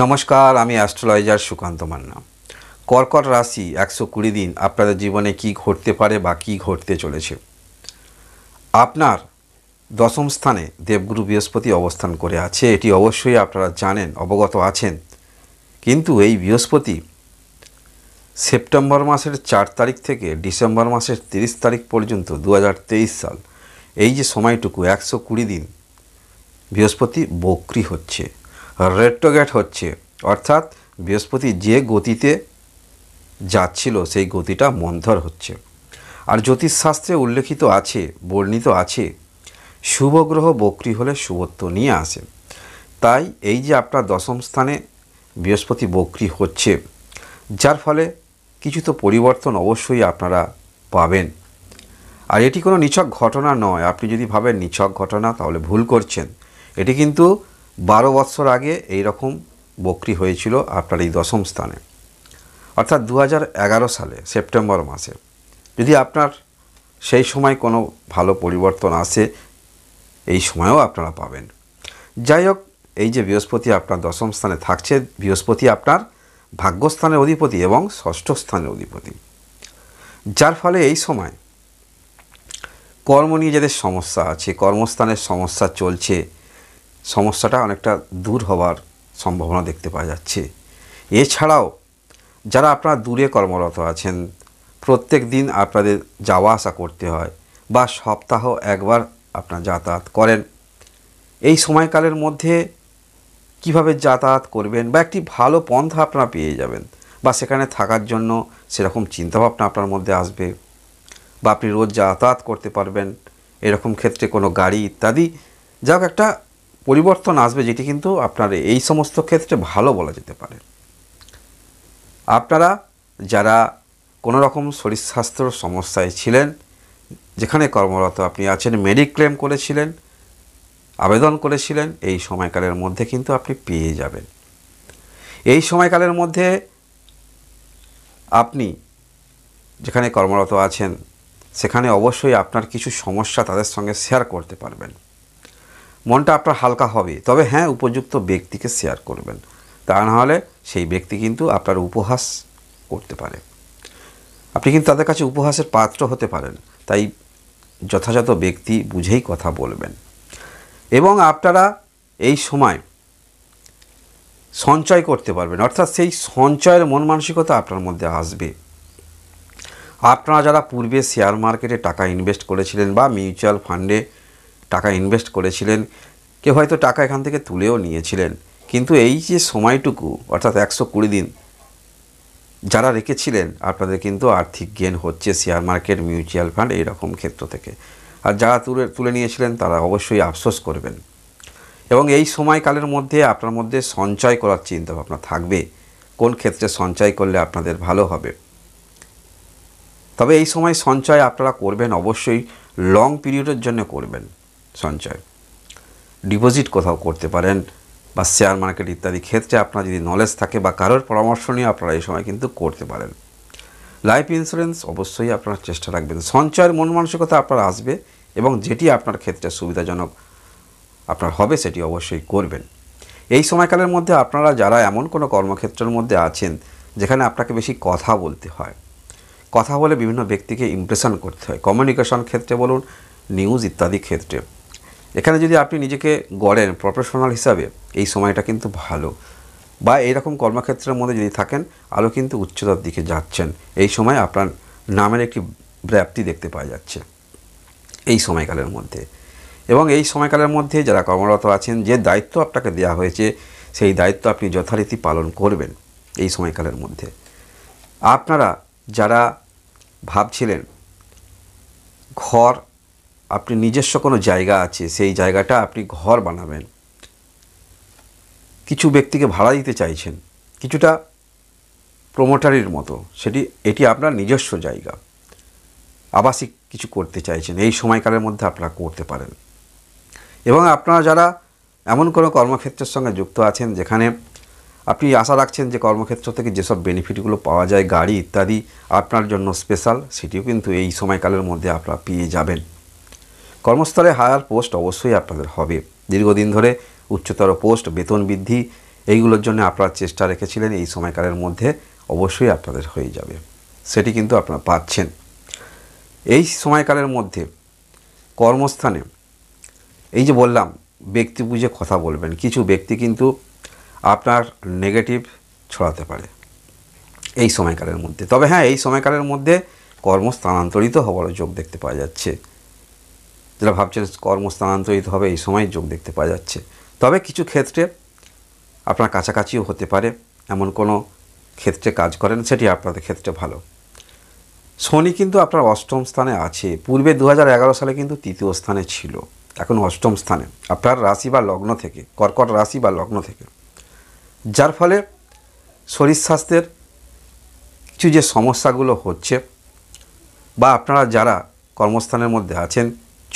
নমস্কার আমি অ্যাস্ট্রোলজার সুকান্ত মান্না কর্কট রাশি একশো কুড়ি দিন আপনাদের জীবনে কি ঘটতে পারে বা কি ঘটতে চলেছে আপনার দশম স্থানে দেবগুরু বৃহস্পতি অবস্থান করে আছে এটি অবশ্যই আপনারা জানেন অবগত আছেন কিন্তু এই বৃহস্পতি সেপ্টেম্বর মাসের চার তারিখ থেকে ডিসেম্বর মাসের তিরিশ তারিখ পর্যন্ত দু সাল এই যে সময়টুকু একশো কুড়ি দিন বৃহস্পতি বক্রি হচ্ছে রেট্রোগেট হচ্ছে অর্থাৎ বৃহস্পতি যে গতিতে যাচ্ছিল সেই গতিটা মন্থর হচ্ছে আর জ্যোতিষশাস্ত্রে উল্লেখিত আছে বর্ণিত আছে শুভ গ্রহ বক্রি হলে শুভত্ব নিয়ে আসে তাই এই যে আপনার দশম স্থানে বৃহস্পতি বক্রি হচ্ছে যার ফলে কিছু তো পরিবর্তন অবশ্যই আপনারা পাবেন আর এটি কোনো নিছক ঘটনা নয় আপনি যদি ভাবেন নিছক ঘটনা তাহলে ভুল করছেন এটি কিন্তু বারো বৎসর আগে এই রকম বকরি হয়েছিল আপনার এই দশম স্থানে অর্থাৎ দু সালে সেপ্টেম্বর মাসে যদি আপনার সেই সময় কোনো ভালো পরিবর্তন আসে এই সময়ও আপনারা পাবেন যাই হোক এই যে বৃহস্পতি আপনার দশম স্থানে থাকছে বৃহস্পতি আপনার ভাগ্যস্থানের অধিপতি এবং ষষ্ঠ স্থানের অধিপতি যার ফলে এই সময় কর্ম নিয়ে যাদের সমস্যা আছে কর্মস্থানের সমস্যা চলছে সমস্যাটা অনেকটা দূর হওয়ার সম্ভাবনা দেখতে পাওয়া যাচ্ছে এছাড়াও যারা আপনারা দূরে কর্মরত আছেন প্রত্যেক দিন আপনাদের যাওয়া আসা করতে হয় বা সপ্তাহ একবার আপনার যাতায়াত করেন এই সময়কালের মধ্যে কিভাবে যাতায়াত করবেন বা একটি ভালো পন্থা আপনারা পেয়ে যাবেন বা সেখানে থাকার জন্য সেরকম চিন্তাভাবনা আপনার মধ্যে আসবে বা আপনি রোজ যাতায়াত করতে পারবেন এরকম ক্ষেত্রে কোনো গাড়ি ইত্যাদি যা একটা পরিবর্তন আসবে যেটি কিন্তু আপনার এই সমস্ত ক্ষেত্রে ভালো বলা যেতে পারে আপনারা যারা কোনো রকম শরীর স্বাস্থ্যর সমস্যায় ছিলেন যেখানে কর্মরত আপনি আছেন মেডিক্লেম করেছিলেন আবেদন করেছিলেন এই সময়কালের মধ্যে কিন্তু আপনি পেয়ে যাবেন এই সময়কালের মধ্যে আপনি যেখানে কর্মরত আছেন সেখানে অবশ্যই আপনার কিছু সমস্যা তাদের সঙ্গে শেয়ার করতে পারবেন মনটা আপনার হালকা হবে তবে হ্যাঁ উপযুক্ত ব্যক্তিকে শেয়ার করবেন তা নাহলে সেই ব্যক্তি কিন্তু আপনার উপহাস করতে পারে আপনি কিন্তু তাদের কাছে উপহাসের পাত্র হতে পারেন তাই যথাযথ ব্যক্তি বুঝেই কথা বলবেন এবং আপনারা এই সময় সঞ্চয় করতে পারবেন অর্থাৎ সেই সঞ্চয়ের মন মানসিকতা আপনার মধ্যে আসবে আপনারা যারা পূর্বে শেয়ার মার্কেটে টাকা ইনভেস্ট করেছিলেন বা মিউচুয়াল ফান্ডে টাকা ইনভেস্ট করেছিলেন কেউ হয়তো টাকা এখান থেকে তুলেও নিয়েছিলেন কিন্তু এই যে সময়টুকু অর্থাৎ একশো কুড়ি দিন যারা রেখেছিলেন আপনাদের কিন্তু আর্থিক গেন হচ্ছে শেয়ার মার্কেট মিউচুয়াল ফান্ড এইরকম ক্ষেত্র থেকে আর যারা তুলে তুলে নিয়েছিলেন তারা অবশ্যই আফসোস করবেন এবং এই সময়কালের মধ্যে আপনার মধ্যে সঞ্চয় করার চিন্তাভাবনা থাকবে কোন ক্ষেত্রে সঞ্চয় করলে আপনাদের ভালো হবে তবে এই সময় সঞ্চয় আপনারা করবেন অবশ্যই লং পিরিয়ডের জন্য করবেন সঞ্চয় ডিপোজিট কোথাও করতে পারেন বা শেয়ার মার্কেট ইত্যাদি ক্ষেত্রে আপনার যদি নলেজ থাকে বা কারোর পরামর্শ নিয়ে আপনারা এই সময় কিন্তু করতে পারেন লাইফ ইন্স্যুরেন্স অবশ্যই আপনারা চেষ্টা রাখবেন সঞ্চয়ের মন মানসিকতা আপনার আসবে এবং যেটি আপনার ক্ষেত্রে সুবিধাজনক আপনার হবে সেটি অবশ্যই করবেন এই সময়কালের মধ্যে আপনারা যারা এমন কোনো কর্মক্ষেত্রের মধ্যে আছেন যেখানে আপনাকে বেশি কথা বলতে হয় কথা বলে বিভিন্ন ব্যক্তিকে ইমপ্রেশন করতে হয় কমিউনিকেশন ক্ষেত্রে বলুন নিউজ ইত্যাদি ক্ষেত্রে এখানে যদি আপনি নিজেকে গড়েন প্রফেশনাল হিসাবে এই সময়টা কিন্তু ভালো বা এইরকম কর্মক্ষেত্রের মধ্যে যদি থাকেন আরও কিন্তু উচ্চতার দিকে যাচ্ছেন এই সময় আপনার নামের একটি ব্যাপ্তি দেখতে পাওয়া যাচ্ছে এই সময়কালের মধ্যে এবং এই সময়কালের মধ্যে যারা কর্মরত আছেন যে দায়িত্ব আপনাকে দেওয়া হয়েছে সেই দায়িত্ব আপনি যথারীতি পালন করবেন এই সময়কালের মধ্যে আপনারা যারা ভাবছিলেন ঘর আপনি নিজস্ব কোনো জায়গা আছে সেই জায়গাটা আপনি ঘর বানাবেন কিছু ব্যক্তিকে ভাড়া দিতে চাইছেন কিছুটা প্রমোটারির মতো সেটি এটি আপনার নিজস্ব জায়গা আবাসিক কিছু করতে চাইছেন এই সময়কালের মধ্যে আপনারা করতে পারেন এবং আপনারা যারা এমন কোনো কর্মক্ষেত্রের সঙ্গে যুক্ত আছেন যেখানে আপনি আশা রাখছেন যে কর্মক্ষেত্র থেকে যেসব বেনিফিটগুলো পাওয়া যায় গাড়ি ইত্যাদি আপনার জন্য স্পেশাল সেটিও কিন্তু এই সময়কালের মধ্যে আপনারা পেয়ে যাবেন কর্মস্থলে হায়ার পোস্ট অবশ্যই আপনাদের হবে দীর্ঘদিন ধরে উচ্চতর পোস্ট বেতন বৃদ্ধি এইগুলোর জন্য আপনারা চেষ্টা রেখেছিলেন এই সময়কালের মধ্যে অবশ্যই আপনাদের হয়ে যাবে সেটি কিন্তু আপনারা পাচ্ছেন এই সময়কালের মধ্যে কর্মস্থানে এই যে বললাম ব্যক্তি বুঝে কথা বলবেন কিছু ব্যক্তি কিন্তু আপনার নেগেটিভ ছড়াতে পারে এই সময়কালের মধ্যে তবে হ্যাঁ এই সময়কালের মধ্যে কর্ম স্থানান্তরিত হওয়ার যোগ দেখতে পাওয়া যাচ্ছে যারা ভাবছেন কর্ম স্থানান্তরিত হবে এই সময় যোগ দেখতে পাওয়া যাচ্ছে তবে কিছু ক্ষেত্রে আপনার কাছাকাছিও হতে পারে এমন কোনো ক্ষেত্রে কাজ করেন সেটি আপনাদের ক্ষেত্রে ভালো শনি কিন্তু আপনার অষ্টম স্থানে আছে পূর্বে দু সালে কিন্তু তৃতীয় স্থানে ছিল এখন অষ্টম স্থানে আপনার রাশি বা লগ্ন থেকে কর্কট রাশি বা লগ্ন থেকে যার ফলে শরীর স্বাস্থ্যের কিছু যে সমস্যাগুলো হচ্ছে বা আপনারা যারা কর্মস্থানের মধ্যে আছেন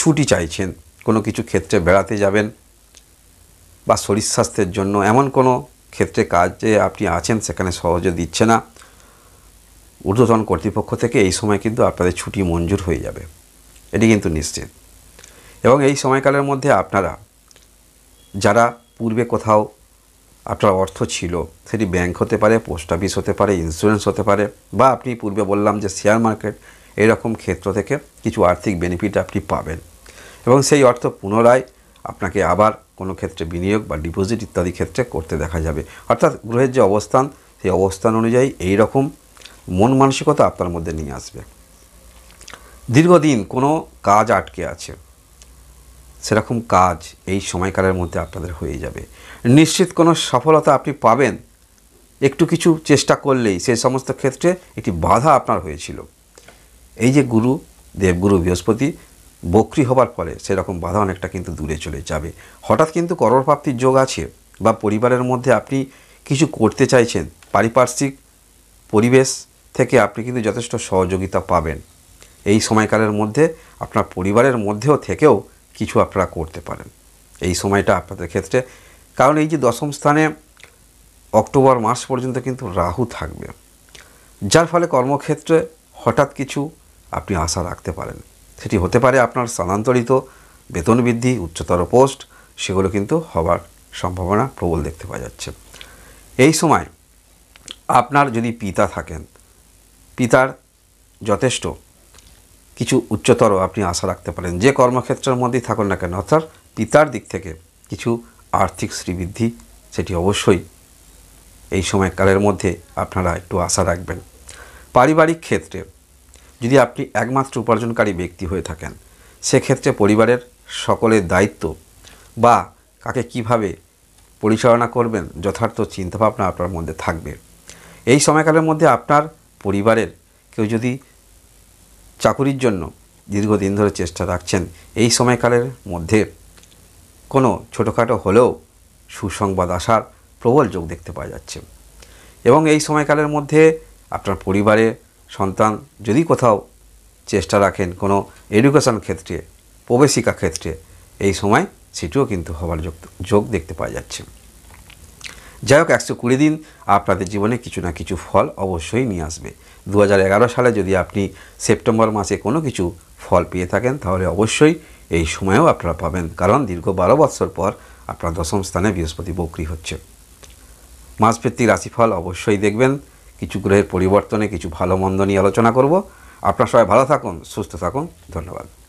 ছুটি চাইছেন কোনো কিছু ক্ষেত্রে বেড়াতে যাবেন বা শরীর স্বাস্থ্যের জন্য এমন কোনো ক্ষেত্রে কাজে আপনি আছেন সেখানে সহজে দিচ্ছে না ঊর্ধ্বতন কর্তৃপক্ষ থেকে এই সময় কিন্তু আপনাদের ছুটি মঞ্জুর হয়ে যাবে এটি কিন্তু নিশ্চিত এবং এই সময়কালের মধ্যে আপনারা যারা পূর্বে কোথাও আপনার অর্থ ছিল সেটি ব্যাংক হতে পারে পোস্ট অফিস হতে পারে ইন্স্যুরেন্স হতে পারে বা আপনি পূর্বে বললাম যে শেয়ার মার্কেট এরকম ক্ষেত্র থেকে কিছু আর্থিক বেনিফিট আপনি পাবেন এবং সেই অর্থ পুনরায় আপনাকে আবার কোনো ক্ষেত্রে বিনিয়োগ বা ডিপোজিট ইত্যাদি ক্ষেত্রে করতে দেখা যাবে অর্থাৎ গ্রহের যে অবস্থান সেই অবস্থান অনুযায়ী এই রকম মন মানসিকতা আপনার মধ্যে নিয়ে আসবে দীর্ঘদিন কোনো কাজ আটকে আছে সেরকম কাজ এই সময়কালের মধ্যে আপনাদের হয়ে যাবে নিশ্চিত কোনো সফলতা আপনি পাবেন একটু কিছু চেষ্টা করলেই সেই সমস্ত ক্ষেত্রে একটি বাধা আপনার হয়েছিল এই যে গুরু দেবগুরু বৃহস্পতি বক্রি হবার ফলে সেরকম বাধা অনেকটা কিন্তু দূরে চলে যাবে হঠাৎ কিন্তু করপ্রাপ্তির যোগ আছে বা পরিবারের মধ্যে আপনি কিছু করতে চাইছেন পারিপার্শ্বিক পরিবেশ থেকে আপনি কিন্তু যথেষ্ট সহযোগিতা পাবেন এই সময়কালের মধ্যে আপনার পরিবারের মধ্যেও থেকেও কিছু আপনারা করতে পারেন এই সময়টা আপনাদের ক্ষেত্রে কারণ এই যে দশম স্থানে অক্টোবর মাস পর্যন্ত কিন্তু রাহু থাকবে যার ফলে কর্মক্ষেত্রে হঠাৎ কিছু আপনি আশা রাখতে পারেন সেটি হতে পারে আপনার স্থানান্তরিত বেতন বৃদ্ধি উচ্চতর পোস্ট সেগুলো কিন্তু হবার সম্ভাবনা প্রবল দেখতে পাওয়া যাচ্ছে এই সময় আপনার যদি পিতা থাকেন পিতার যথেষ্ট কিছু উচ্চতর আপনি আশা রাখতে পারেন যে কর্মক্ষেত্রের মধ্যেই থাকুন না কেন অর্থাৎ পিতার দিক থেকে কিছু আর্থিক শ্রীবৃদ্ধি সেটি অবশ্যই এই সময়কালের মধ্যে আপনারা একটু আশা রাখবেন পারিবারিক ক্ষেত্রে যদি আপনি একমাত্র উপার্জনকারী ব্যক্তি হয়ে থাকেন সেক্ষেত্রে পরিবারের সকলের দায়িত্ব বা কাকে কিভাবে পরিচালনা করবেন যথার্থ চিন্তাভাবনা আপনার মধ্যে থাকবে এই সময়কালের মধ্যে আপনার পরিবারের কেউ যদি চাকুরির জন্য দীর্ঘদিন ধরে চেষ্টা রাখছেন এই সময়কালের মধ্যে কোনো ছোটোখাটো হলেও সুসংবাদ আসার প্রবল যোগ দেখতে পাওয়া যাচ্ছে এবং এই সময়কালের মধ্যে আপনার পরিবারে সন্তান যদি কোথাও চেষ্টা রাখেন কোনো এডুকেশন ক্ষেত্রে প্রবেশিকা ক্ষেত্রে এই সময় সেটিও কিন্তু হবার যোগ যোগ দেখতে পাওয়া যাচ্ছে যাই হোক একশো কুড়ি দিন আপনাদের জীবনে কিছু না কিছু ফল অবশ্যই নিয়ে আসবে দু সালে যদি আপনি সেপ্টেম্বর মাসে কোনো কিছু ফল পেয়ে থাকেন তাহলে অবশ্যই এই সময়েও আপনারা পাবেন কারণ দীর্ঘ বারো বছর পর আপনার দশম স্থানে বৃহস্পতি বকরি হচ্ছে মাসভিত্তিক রাশিফল অবশ্যই দেখবেন কিছু গ্রহের পরিবর্তনে কিছু ভালো মন্দ নিয়ে আলোচনা করব আপনার সবাই ভালো থাকুন সুস্থ থাকুন ধন্যবাদ